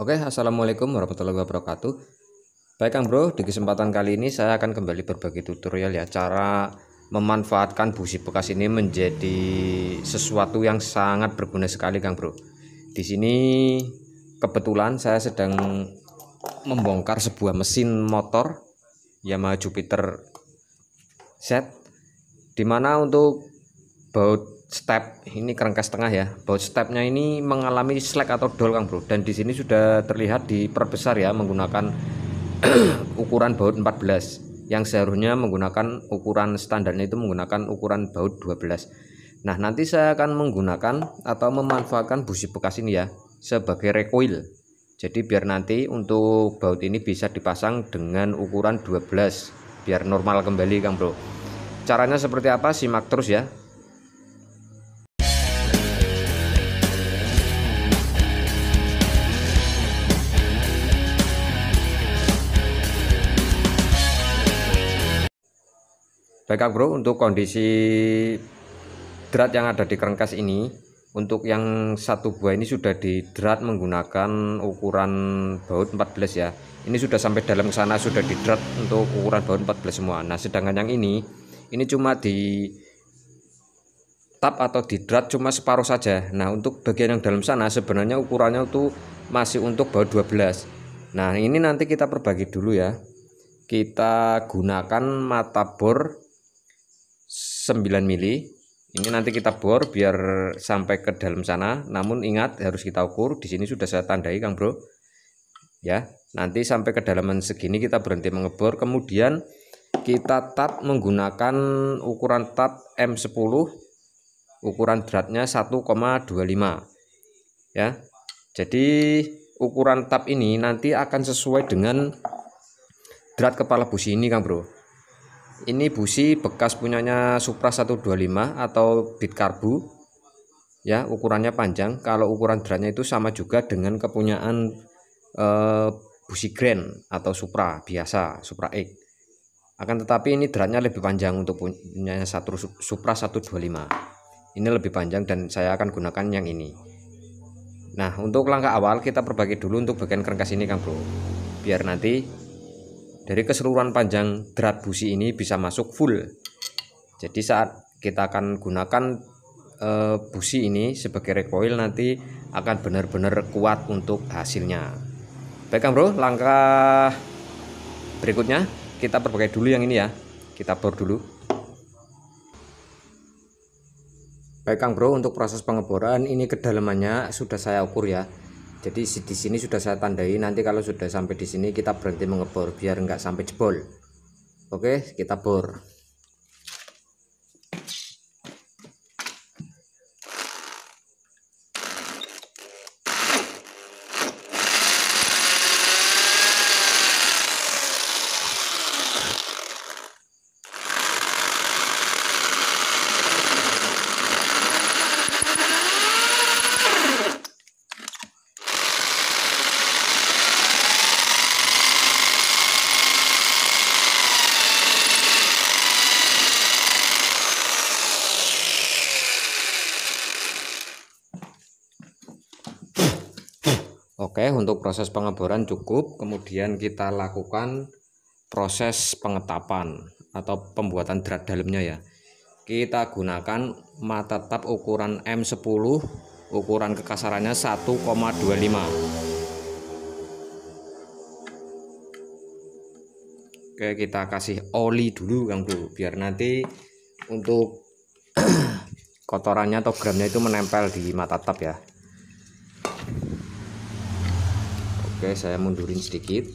Oke, Assalamualaikum warahmatullahi wabarakatuh. Baik Kang Bro, di kesempatan kali ini saya akan kembali berbagi tutorial ya cara memanfaatkan busi bekas ini menjadi sesuatu yang sangat berguna sekali Kang Bro. Di sini kebetulan saya sedang membongkar sebuah mesin motor Yamaha Jupiter Z dimana untuk baut step ini kerangka setengah ya baut stepnya ini mengalami slack atau dol kang bro dan di sini sudah terlihat diperbesar ya menggunakan ukuran baut 14 yang seharusnya menggunakan ukuran standarnya itu menggunakan ukuran baut 12 nah nanti saya akan menggunakan atau memanfaatkan busi bekas ini ya sebagai recoil jadi biar nanti untuk baut ini bisa dipasang dengan ukuran 12 biar normal kembali kang bro caranya seperti apa simak terus ya Baik bro untuk kondisi drat yang ada di kerangkas ini untuk yang satu buah ini sudah di drat menggunakan ukuran baut 14 ya ini sudah sampai dalam sana sudah di drat untuk ukuran baut 14 semua nah sedangkan yang ini ini cuma di tap atau di drat cuma separuh saja nah untuk bagian yang dalam sana sebenarnya ukurannya itu masih untuk baut 12 nah ini nanti kita perbagi dulu ya kita gunakan mata bor 9 mili ini nanti kita bor biar sampai ke dalam sana namun ingat harus kita ukur di sini sudah saya tandai Kang Bro ya nanti sampai kedalaman segini kita berhenti mengebor kemudian kita tap menggunakan ukuran tap M10 ukuran beratnya 1,25 ya jadi ukuran tap ini nanti akan sesuai dengan berat kepala busi ini Kang Bro ini busi bekas punyanya Supra 125 atau bit karbu ya ukurannya panjang kalau ukuran beratnya itu sama juga dengan kepunyaan eh, busi grand atau Supra biasa Supra X akan tetapi ini dratnya lebih panjang untuk punyanya satu Supra 125 ini lebih panjang dan saya akan gunakan yang ini nah untuk langkah awal kita perbagi dulu untuk bagian kerengkas ini Kang Bro biar nanti dari keseluruhan panjang drat busi ini bisa masuk full. Jadi saat kita akan gunakan e, busi ini sebagai recoil nanti akan benar-benar kuat untuk hasilnya. Baik Kang Bro, langkah berikutnya kita perbaiki dulu yang ini ya. Kita bor dulu. Baik Kang Bro, untuk proses pengeboran ini kedalamannya sudah saya ukur ya jadi di sini sudah saya tandai nanti kalau sudah sampai di sini kita berhenti mengebor biar nggak sampai jebol oke kita bor Oke, untuk proses pengeboran cukup, kemudian kita lakukan proses pengetapan atau pembuatan drat dalamnya ya. Kita gunakan mata tap ukuran M10, ukuran kekasarannya 1,25. Oke, kita kasih oli dulu Kang Bro biar nanti untuk kotorannya atau gramnya itu menempel di mata tap ya. Oke saya mundurin sedikit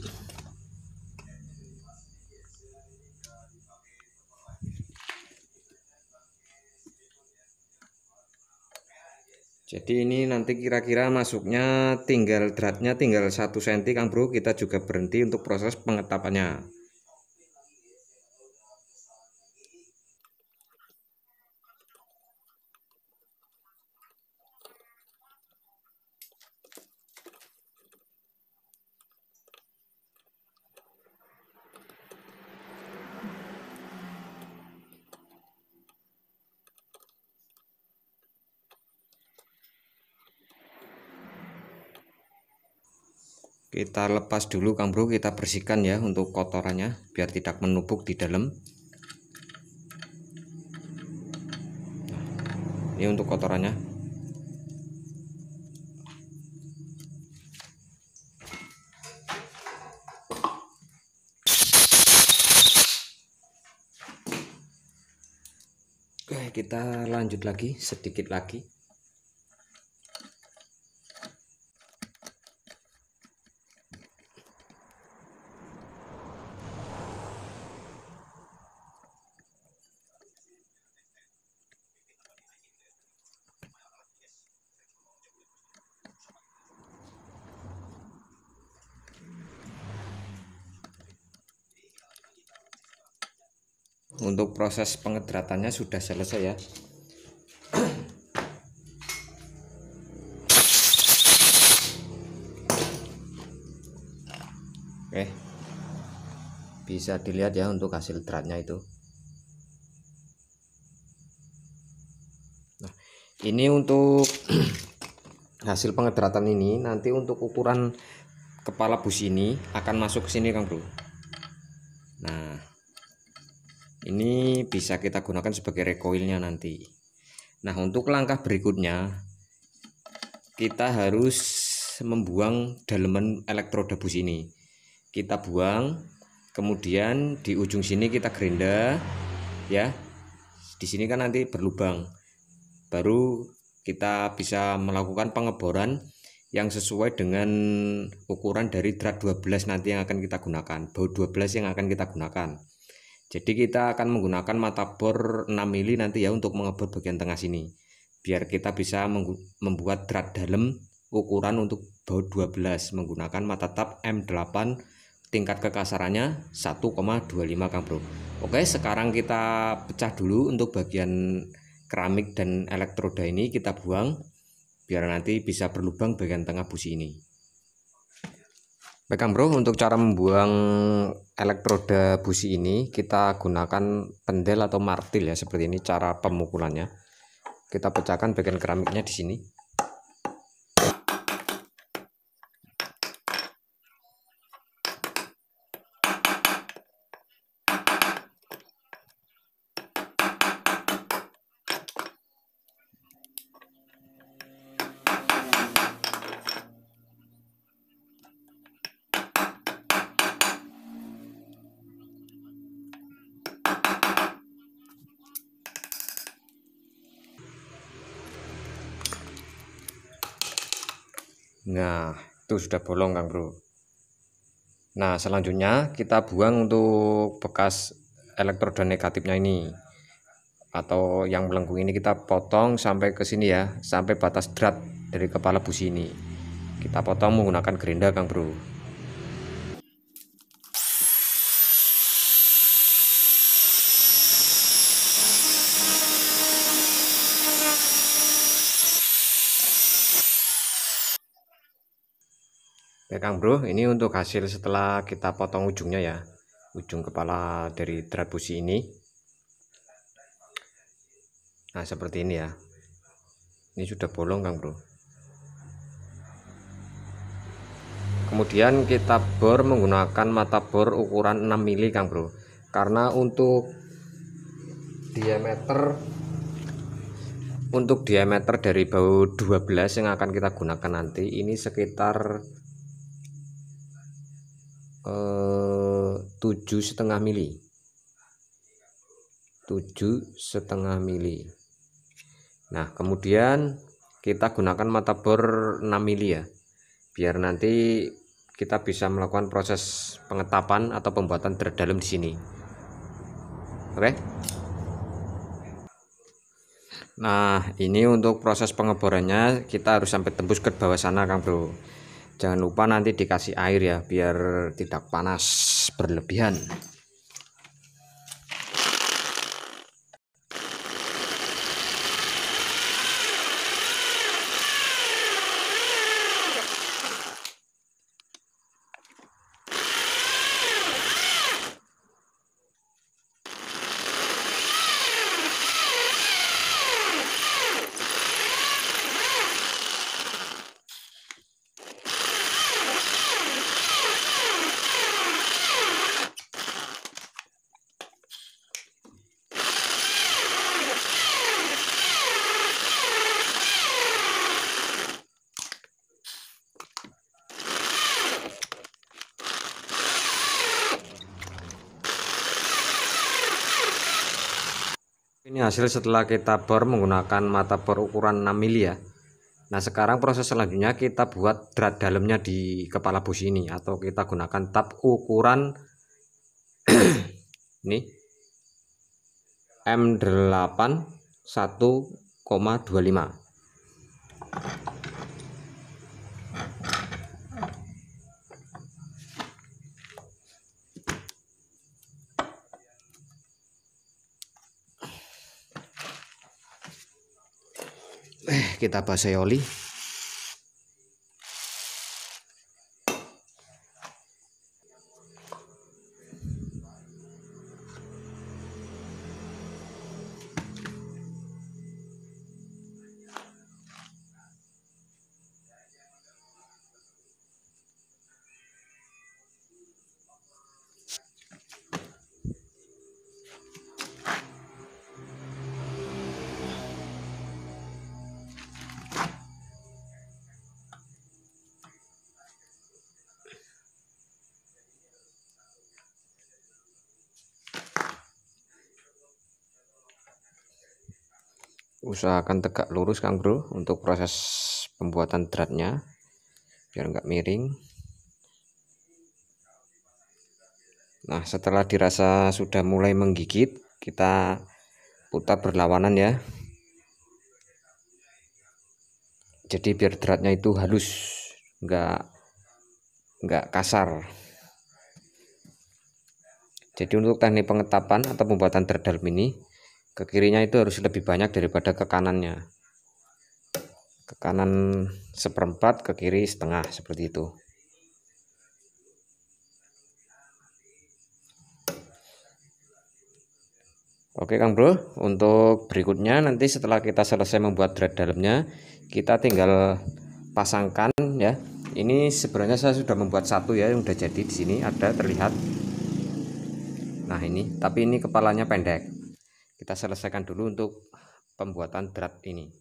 Jadi ini nanti kira-kira masuknya tinggal dratnya tinggal 1 cm Kang Bro kita juga berhenti untuk proses pengetapannya kita lepas dulu Kang Bro kita bersihkan ya untuk kotorannya biar tidak menumpuk di dalam nah, ini untuk kotorannya Oke, kita lanjut lagi sedikit lagi untuk proses pengedratannya sudah selesai ya Oke. Bisa dilihat ya untuk hasil dratnya itu. Nah, ini untuk hasil pengedratan ini nanti untuk ukuran kepala bus ini akan masuk ke sini Kang Bro. Nah, ini bisa kita gunakan sebagai recoilnya nanti nah untuk langkah berikutnya kita harus membuang dalaman elektroda bus ini kita buang kemudian di ujung sini kita gerinda ya di sini kan nanti berlubang baru kita bisa melakukan pengeboran yang sesuai dengan ukuran dari drat 12 nanti yang akan kita gunakan baut 12 yang akan kita gunakan jadi kita akan menggunakan mata bor 6 mili nanti ya untuk mengebor bagian tengah sini. Biar kita bisa membuat drat dalam ukuran untuk baut 12 menggunakan mata tap M8 tingkat kekasarannya 1,25 Kang Bro. Oke, sekarang kita pecah dulu untuk bagian keramik dan elektroda ini kita buang biar nanti bisa berlubang bagian tengah busi ini. Baiklah bro, untuk cara membuang elektroda busi ini kita gunakan pendel atau martil ya seperti ini cara pemukulannya. Kita pecahkan bagian keramiknya di sini. Nah, itu sudah bolong Kang Bro. Nah, selanjutnya kita buang untuk bekas elektroda negatifnya ini. Atau yang melengkung ini kita potong sampai ke sini ya, sampai batas drat dari kepala busi ini. Kita potong menggunakan gerinda Kang Bro. ya Kang Bro ini untuk hasil setelah kita potong ujungnya ya ujung kepala dari drat busi ini nah seperti ini ya ini sudah bolong Kang Bro kemudian kita bor menggunakan mata bor ukuran 6 mili Kang Bro karena untuk diameter untuk diameter dari bau 12 yang akan kita gunakan nanti ini sekitar Eh, tujuh setengah mili tujuh setengah mili nah kemudian kita gunakan mata bor 6 mili ya biar nanti kita bisa melakukan proses pengetapan atau pembuatan terdalam di sini oke nah ini untuk proses pengeborannya kita harus sampai tembus ke bawah sana Kang Bro jangan lupa nanti dikasih air ya biar tidak panas berlebihan hasil setelah kita bor menggunakan mata bor ukuran 6 mili ya Nah sekarang proses selanjutnya kita buat drat dalamnya di kepala bus ini atau kita gunakan tab ukuran ini M8 1,25 kita bahas oli usahakan tegak lurus Kang Bro untuk proses pembuatan dratnya biar enggak miring nah setelah dirasa sudah mulai menggigit kita putar berlawanan ya jadi biar dratnya itu halus enggak nggak kasar jadi untuk teknik pengetapan atau pembuatan terdalam ini ke kirinya itu harus lebih banyak daripada ke kanannya ke kanan seperempat ke kiri setengah seperti itu Oke Kang Bro untuk berikutnya nanti setelah kita selesai membuat thread dalamnya kita tinggal pasangkan ya ini sebenarnya saya sudah membuat satu ya yang sudah jadi di sini ada terlihat nah ini tapi ini kepalanya pendek kita selesaikan dulu untuk pembuatan drat ini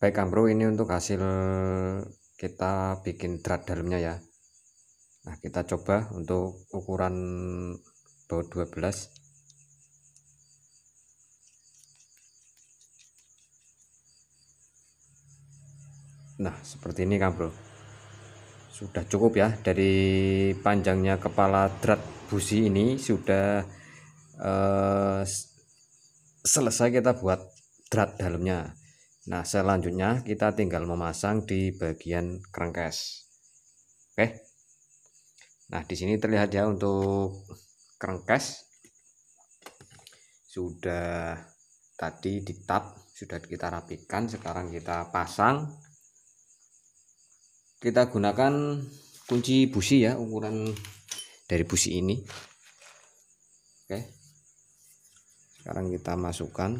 baik ambro ini untuk hasil kita bikin drat dalamnya ya nah kita coba untuk ukuran baut 12 nah seperti ini kan bro sudah cukup ya dari panjangnya kepala drat busi ini sudah Eh, selesai kita buat drat dalamnya nah selanjutnya kita tinggal memasang di bagian kerengkes. oke nah di sini terlihat ya untuk kerengkes sudah tadi di tab sudah kita rapikan sekarang kita pasang kita gunakan kunci busi ya ukuran dari busi ini oke okay sekarang kita masukkan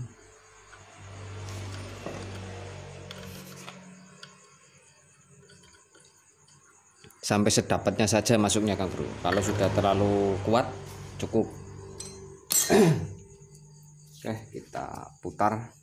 sampai sedapatnya saja masuknya Kang Bro kalau sudah terlalu kuat cukup oke kita putar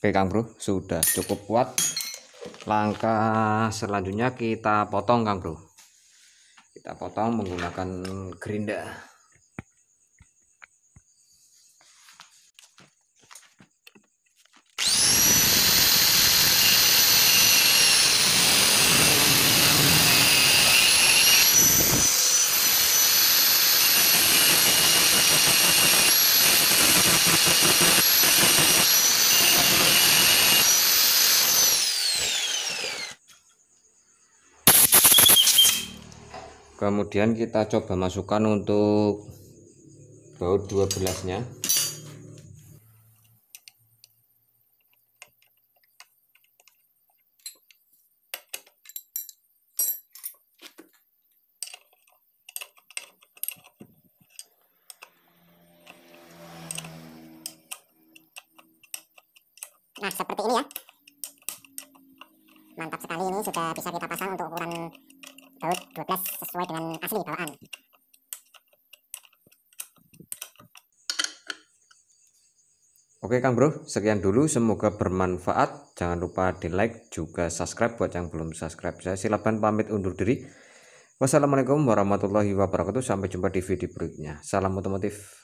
Oke Kang Bro, sudah cukup kuat. Langkah selanjutnya kita potong Kang Bro. Kita potong menggunakan gerinda. kemudian kita coba masukkan untuk baut 12 nya Nah, seperti ini ya. Mantap sekali ini sudah bisa kita pasang untuk ukuran Daud 12 sesuai dengan asli bawaan. Oke Kang Bro, sekian dulu semoga bermanfaat. Jangan lupa di like juga subscribe buat yang belum subscribe. Saya silakan pamit undur diri. Wassalamualaikum warahmatullahi wabarakatuh. Sampai jumpa di video berikutnya. Salam otomotif.